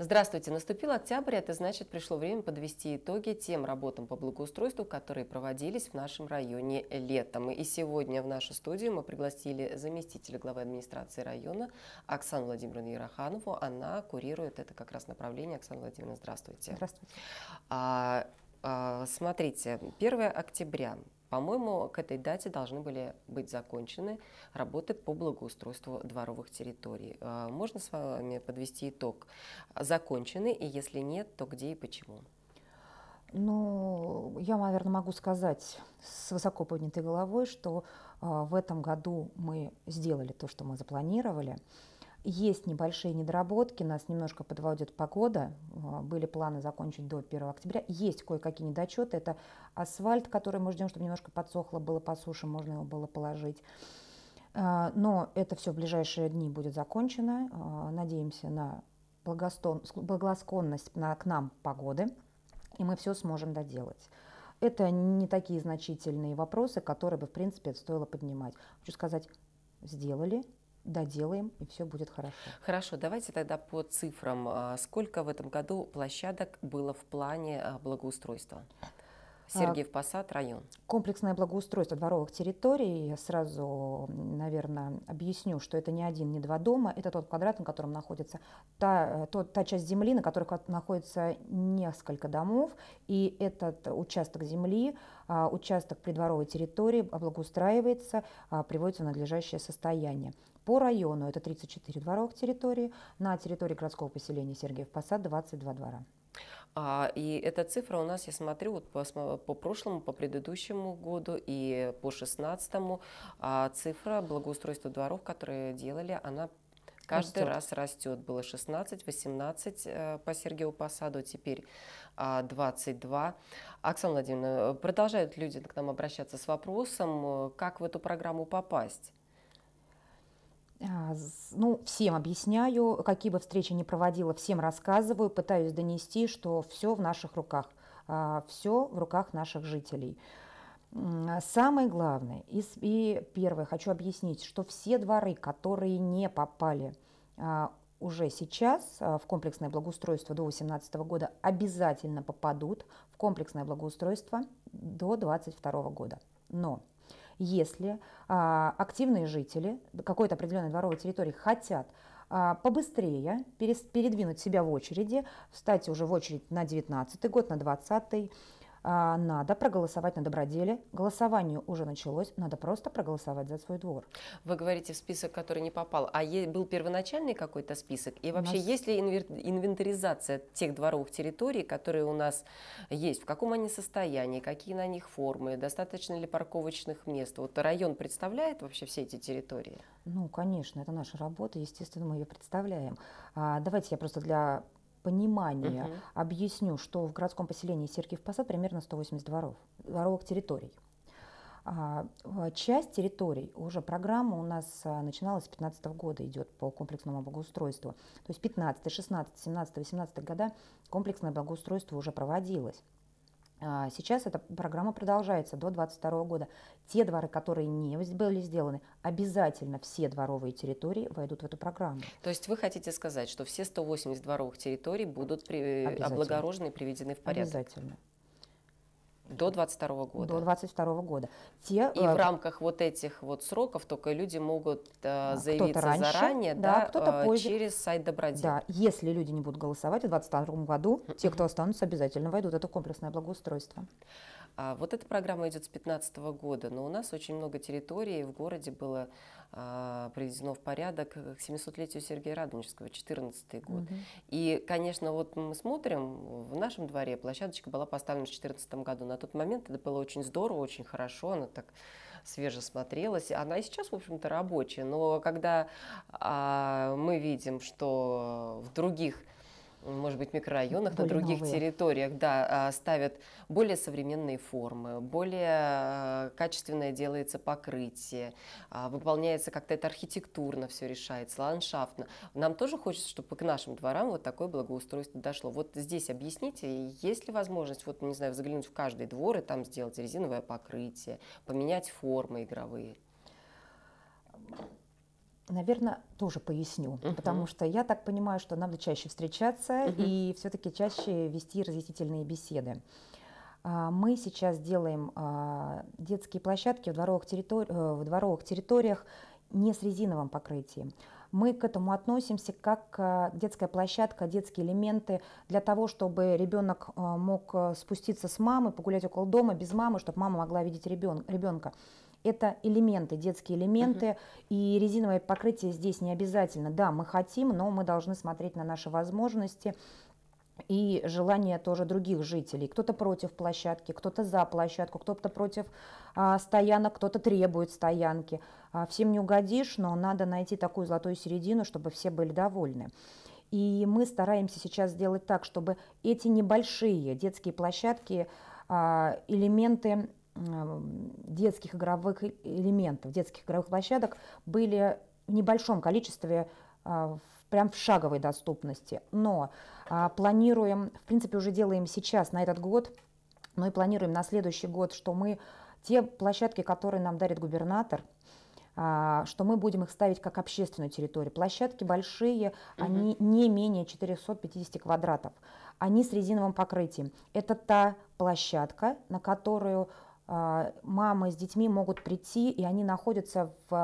Здравствуйте, наступил октябрь, это значит пришло время подвести итоги тем работам по благоустройству, которые проводились в нашем районе летом. И сегодня в нашу студию мы пригласили заместителя главы администрации района Оксану Владимировну Яроханову. Она курирует это как раз направление. Оксана Владимировна, здравствуйте. Здравствуйте. А, а, смотрите, 1 октября по-моему, к этой дате должны были быть закончены работы по благоустройству дворовых территорий. Э, можно с вами подвести итог? Закончены, и если нет, то где и почему? Ну, я, наверное, могу сказать с высоко поднятой головой, что э, в этом году мы сделали то, что мы запланировали. Есть небольшие недоработки, нас немножко подводит погода, а, были планы закончить до 1 октября. Есть кое-какие недочеты, это асфальт, который мы ждем, чтобы немножко подсохло было по суше, можно его было положить. А, но это все в ближайшие дни будет закончено. А, надеемся на благосклонность на, к нам погоды, и мы все сможем доделать. Это не такие значительные вопросы, которые бы, в принципе, стоило поднимать. Хочу сказать, сделали, доделаем, и все будет хорошо. Хорошо, давайте тогда по цифрам. А, сколько в этом году площадок было в плане а, благоустройства? А, Сергеев Посад, район. Комплексное благоустройство дворовых территорий. Я сразу, наверное, объясню, что это не один, не два дома. Это тот квадрат, на котором находится та, э, тот, та часть земли, на которой находится несколько домов. И этот участок земли, участок придворовой территории благоустраивается, приводится в надлежащее состояние. По району это 34 дворовых территории, на территории городского поселения Сергеев Посад 22 двора. А, и эта цифра у нас, я смотрю, вот по, по прошлому, по предыдущему году и по 16-му, а, цифра благоустройства дворов, которые делали, она каждый растет. раз растет. Было 16, 18 э, по Сергею Посаду, теперь 22. А, Оксана Владимировна, продолжают люди к нам обращаться с вопросом, э, как в эту программу попасть? А, ну, всем объясняю, какие бы встречи ни проводила, всем рассказываю, пытаюсь донести, что все в наших руках, а, все в руках наших жителей. А самое главное, и, первое, хочу объяснить, что все дворы, которые не попали уже сейчас в комплексное благоустройство до 2018 года, обязательно попадут в комплексное благоустройство до 2022 года. Но если а, активные жители какой-то определенной дворовой территории хотят а, побыстрее перес, передвинуть себя в очереди, встать уже в очередь на 19 год, на 20 а, надо проголосовать на доброделе. Голосование уже началось, надо просто проголосовать за свой двор. Вы говорите в список, который не попал, а был первоначальный какой-то список? И вообще, нас... есть ли инвентаризация тех дворовых территорий, которые у нас есть? В каком они состоянии? Какие на них формы? Достаточно ли парковочных мест? Вот район представляет вообще все эти территории? Ну, конечно, это наша работа, естественно, мы ее представляем. А, давайте я просто для понимания угу. объясню, что в городском поселении Сергиев Посад примерно 180 дворов, дворовых территорий. А, часть территорий, уже программа у нас а, начиналась с 2015 года, идет по комплексному благоустройству. То есть 15, 16, 17, 18 года комплексное благоустройство уже проводилось. А, сейчас эта программа продолжается до 2022 года. Те дворы, которые не были сделаны, обязательно все дворовые территории войдут в эту программу. То есть вы хотите сказать, что все 180 дворовых территорий будут при... Э, облагорожены и приведены в порядок? Обязательно. До 22 года. До 22 года. Те, и э, в рамках вот этих вот сроков только люди могут э, а, заявиться раньше, заранее, да, да э, позже. через сайт Добродетель. Да, если люди не будут голосовать в 22 году, те, кто останутся, обязательно войдут. Это комплексное благоустройство. А вот эта программа идет с 2015 года, но у нас очень много территорий в городе было а, приведено в порядок к 700-летию Сергея Радонежского, 14 год. Угу. И, конечно, вот мы смотрим, в нашем дворе площадочка была поставлена в 2014 году. На тот момент это было очень здорово, очень хорошо, она так свеже смотрелась. Она и сейчас, в общем-то, рабочая, но когда а, мы видим, что в других может быть, микрорайонах, более на других новые. территориях, да, а, ставят более современные формы, более а, качественное делается покрытие, а, выполняется как-то это архитектурно все решается, ландшафтно. Нам тоже хочется, чтобы к нашим дворам вот такое благоустройство дошло. Вот здесь объясните, есть ли возможность, вот, не знаю, заглянуть в каждый двор и там сделать резиновое покрытие, поменять формы игровые? Наверное, тоже поясню, угу. потому что я так понимаю, что надо чаще встречаться угу. и все-таки чаще вести разъяснительные беседы. А, мы сейчас делаем а, детские площадки в дворовых, территори... Э, в дворовых территориях не с резиновым покрытием. Мы к этому относимся как а, детская площадка, детские элементы для того, чтобы ребенок мог э, спуститься с мамы, погулять около дома без мамы, чтобы мама могла видеть ребенка это элементы, детские элементы, и резиновое покрытие здесь не обязательно. Да, мы хотим, но мы должны смотреть на наши возможности и желание тоже других жителей. Кто-то против площадки, кто-то за площадку, кто-то против а, стоянок, кто-то требует стоянки. А, всем не угодишь, но надо найти такую золотую середину, чтобы все были довольны. И мы стараемся сейчас сделать так, чтобы эти небольшие детские площадки, а, элементы детских игровых элементов, детских игровых площадок были в небольшом количестве а, прям в шаговой доступности. Но а, планируем, в принципе, уже делаем сейчас на этот год, но и планируем на следующий год, что мы те площадки, которые нам дарит губернатор, а, что мы будем их ставить как общественную территорию. Площадки большие, угу. они не менее 450 квадратов. Они с резиновым покрытием. Это та площадка, на которую а, мамы с детьми могут прийти, и они находятся в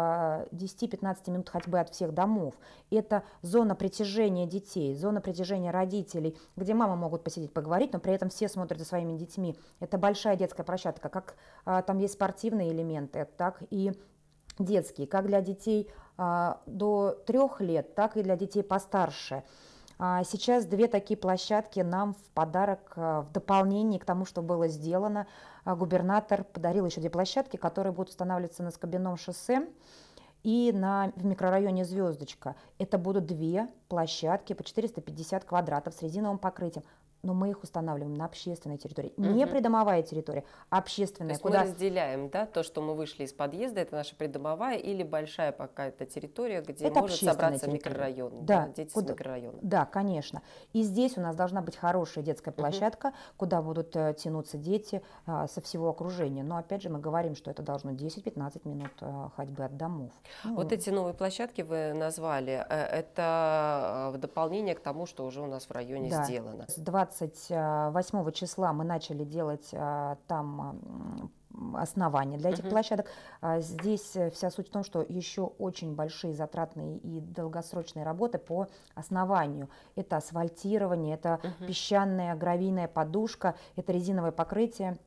10-15 а, минут ходьбы от всех домов. Это зона притяжения детей, зона притяжения родителей, где мамы могут посидеть, поговорить, но при этом все смотрят за своими детьми. Это большая детская площадка, как а, там есть спортивные элементы, так и детские, как для детей до трех лет, так и для детей постарше. А сейчас две такие площадки нам в подарок э, в дополнение к тому, что было сделано. А губернатор подарил еще две площадки, которые будут устанавливаться на Скобяном шоссе и на, в микрорайоне «Звездочка». Это будут две площадки по 450 квадратов с резиновым покрытием но мы их устанавливаем на общественной территории. Угу. Не придомовая территория, а общественная. То есть куда... мы разделяем, да, то, что мы вышли из подъезда, это наша придомовая или большая пока это территория, где это может собраться территория. микрорайон, да, да, дети куда... с микрорайона. Да, конечно. И здесь у нас должна быть хорошая детская площадка, угу. куда будут э, тянуться дети э, со всего окружения. Но опять же мы говорим, что это должно 10-15 минут э, ходьбы от домов. Ну, вот эти новые площадки вы назвали, э, это э, в дополнение к тому, что уже у нас в районе да. сделано. 20 28 э, числа мы начали делать э, там основания для этих uh-huh. площадок. А здесь э, вся суть в том, что еще очень большие затратные и долгосрочные работы по основанию. Это асфальтирование, это uh-huh. песчаная гравийная подушка, это резиновое покрытие.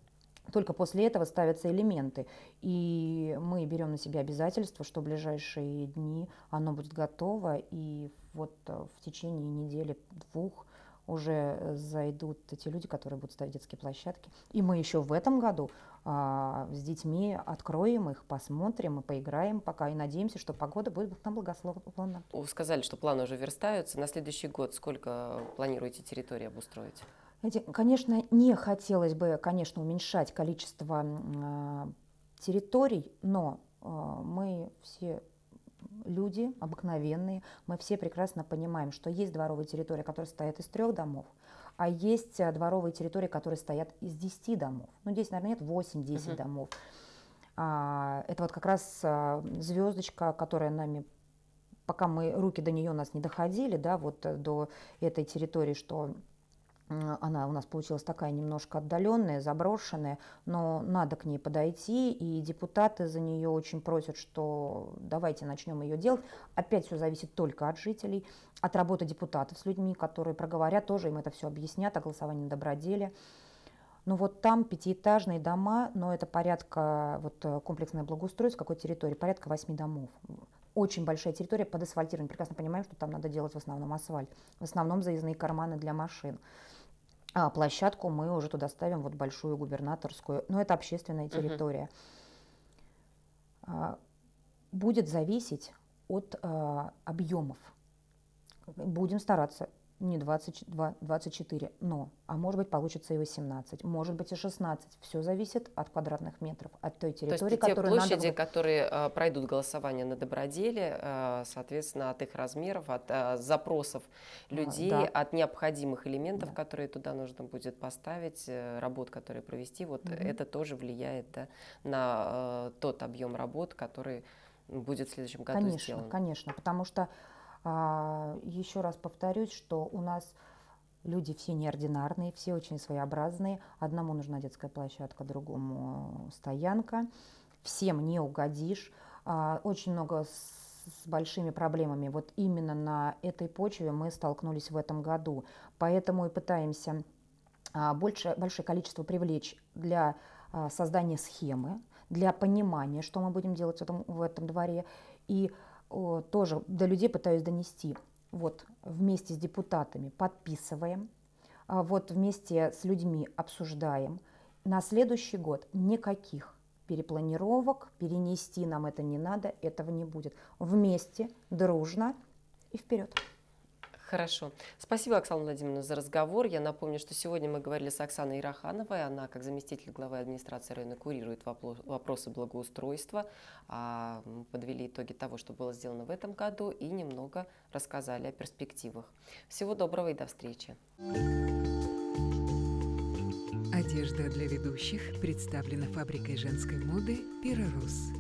Только после этого ставятся элементы. И мы берем на себя обязательство, что в ближайшие дни оно будет готово. И вот в течение недели-двух уже зайдут те люди, которые будут ставить детские площадки. И мы еще в этом году а, с детьми откроем их, посмотрим и поиграем пока. И надеемся, что погода будет нам благословна. Сказали, что планы уже верстаются. На следующий год сколько планируете территории обустроить? Конечно, не хотелось бы, конечно, уменьшать количество а, территорий, но а, мы все люди, обыкновенные, мы все прекрасно понимаем, что есть дворовые территории, которые стоят из трех домов, а есть э, дворовые территории, которые стоят из десяти домов. Ну, здесь, наверное, нет 8-10 угу. домов. А, это вот как раз э, звездочка, которая нами пока мы руки до нее у нас не доходили, да, вот э, до этой территории, что она у нас получилась такая немножко отдаленная, заброшенная, но надо к ней подойти, и депутаты за нее очень просят, что давайте начнем ее делать. Опять все зависит только от жителей, от работы депутатов с людьми, которые проговорят, тоже им это все объяснят, о голосовании на доброделе. Ну вот там пятиэтажные дома, но это порядка, вот э, комплексное благоустройство, какой территории, порядка восьми домов. Очень большая территория под асфальтирование. Прекрасно понимаем, что там надо делать в основном асфальт. В основном заездные карманы для машин. А площадку мы уже туда ставим, вот большую губернаторскую. Но это общественная территория. Угу. Будет зависеть от э, объемов. Будем стараться не 22, 24, но, а может быть, получится и 18, может быть, и 16. Все зависит от квадратных метров, от той территории, То есть, те площади, надо... которые э, пройдут голосование на доброделе, э, соответственно, от их размеров, от э, запросов а, людей, да. от необходимых элементов, да. которые туда нужно будет поставить, э, работ, которые провести, вот угу. это тоже влияет да, на э, тот объем работ, который будет в следующем году конечно, сделан. Конечно, потому что а, Еще раз повторюсь, что у нас люди все неординарные, все очень своеобразные. Одному нужна детская площадка, другому стоянка. Всем не угодишь. А, очень много с большими проблемами. Вот именно на этой почве мы столкнулись в этом году. Поэтому и пытаемся а, больше, большее количество привлечь для создания схемы, для понимания, что мы будем делать в этом, в этом дворе. И тоже до людей пытаюсь донести. Вот вместе с депутатами подписываем, а вот вместе с людьми обсуждаем. На следующий год никаких перепланировок, перенести нам это не надо, этого не будет. Вместе, дружно и вперед. Хорошо. Спасибо, Оксана Владимировна, за разговор. Я напомню, что сегодня мы говорили с Оксаной Ирахановой. Она, как заместитель главы администрации района, курирует вопросы благоустройства. А, подвели итоги того, что было сделано в этом году, и немного рассказали о перспективах. Всего доброго и до встречи. Одежда для ведущих представлена фабрикой женской моды «Пирорус».